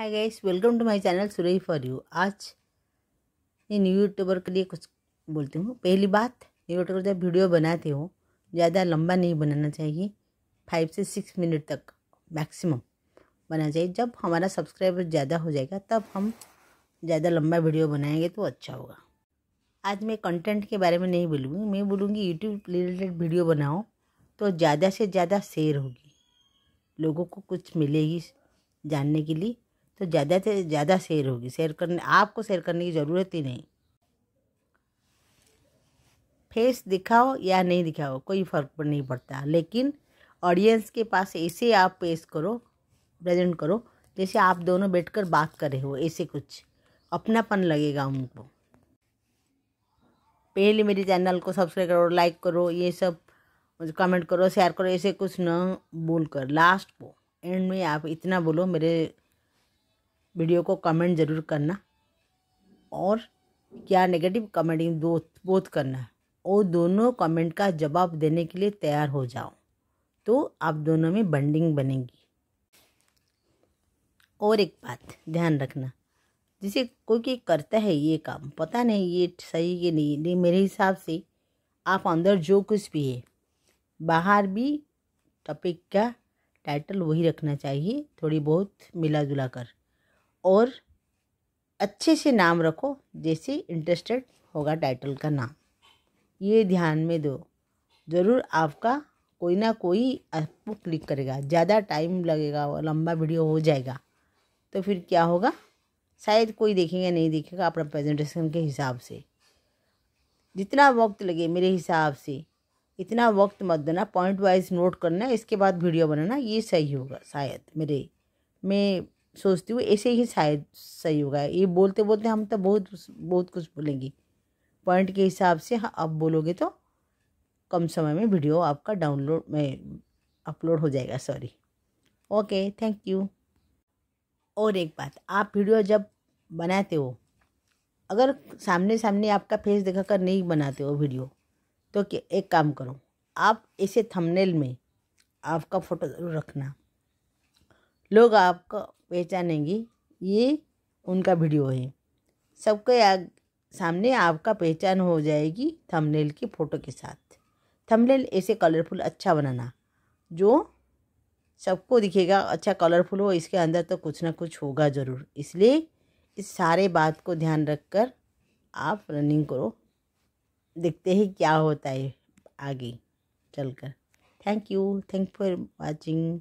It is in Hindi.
hi guys welcome to my channel सुरई फॉर यू आज ये न्यू यूट्यूबर के लिए कुछ बोलती हूँ पहली बात न्यू यूट्यूबर जब वीडियो बनाते हो ज़्यादा लंबा नहीं बनाना चाहिए फाइव से सिक्स मिनट तक मैक्सिमम बनाना चाहिए जब हमारा सब्सक्राइबर ज़्यादा हो जाएगा तब हम ज़्यादा लंबा वीडियो बनाएंगे तो अच्छा होगा आज मैं कंटेंट के बारे में नहीं बोलूँगी मैं बोलूँगी यूट्यूब रिलेटेड वीडियो बनाओ तो ज़्यादा से ज़्यादा शेयर होगी लोगों को कुछ मिलेगी जानने के लिए तो ज़्यादा से ज़्यादा शेयर होगी शेयर करने आपको शेयर करने की ज़रूरत ही नहीं फेस दिखाओ या नहीं दिखाओ कोई फ़र्क पर नहीं पड़ता लेकिन ऑडियंस के पास ऐसे आप पेश करो प्रेजेंट करो जैसे आप दोनों बैठकर बात कर रहे हो ऐसे कुछ अपनापन लगेगा उनको पहले मेरे चैनल को सब्सक्राइब करो लाइक करो ये सब कमेंट करो शेयर करो ऐसे कुछ न बोल कर लास्ट को एंड में आप इतना बोलो मेरे वीडियो को कमेंट ज़रूर करना और क्या नेगेटिव कमेंटिंग दो बोध करना और दोनों कमेंट का जवाब देने के लिए तैयार हो जाओ तो आप दोनों में बंडिंग बनेगी और एक बात ध्यान रखना जैसे कोई कोई करता है ये काम पता नहीं ये सही कि नहीं नहीं मेरे हिसाब से आप अंदर जो कुछ भी है बाहर भी टॉपिक का टाइटल वही रखना चाहिए थोड़ी बहुत मिला जुला कर और अच्छे से नाम रखो जैसे इंटरेस्टेड होगा टाइटल का नाम ये ध्यान में दो ज़रूर आपका कोई ना कोई आपको क्लिक करेगा ज़्यादा टाइम लगेगा और लंबा वीडियो हो जाएगा तो फिर क्या होगा शायद कोई देखेगा नहीं देखेगा अपना प्रेजेंटेशन के हिसाब से जितना वक्त लगे मेरे हिसाब से इतना वक्त मत देना पॉइंट वाइज नोट करना इसके बाद वीडियो बनाना ये सही होगा शायद मेरे मैं सोचती हूँ ऐसे ही शायद सही होगा ये बोलते बोलते हम तो बहुत बहुत कुछ बोलेंगे पॉइंट के हिसाब से हाँ आप बोलोगे तो कम समय में वीडियो आपका डाउनलोड में अपलोड हो जाएगा सॉरी ओके थैंक यू और एक बात आप वीडियो जब बनाते हो अगर सामने सामने आपका फेस दिखा कर नहीं बनाते हो वीडियो तो क्या एक काम करो आप ऐसे थंबनेल में आपका फ़ोटो ज़रूर रखना लोग आपका पहचानेंगी ये उनका वीडियो है सबके आग सामने आपका पहचान हो जाएगी थंबनेल की फ़ोटो के साथ थंबनेल ऐसे कलरफुल अच्छा बनाना जो सबको दिखेगा अच्छा कलरफुल हो इसके अंदर तो कुछ ना कुछ होगा ज़रूर इसलिए इस सारे बात को ध्यान रखकर आप रनिंग करो देखते हैं क्या होता है आगे चलकर thank you thank for watching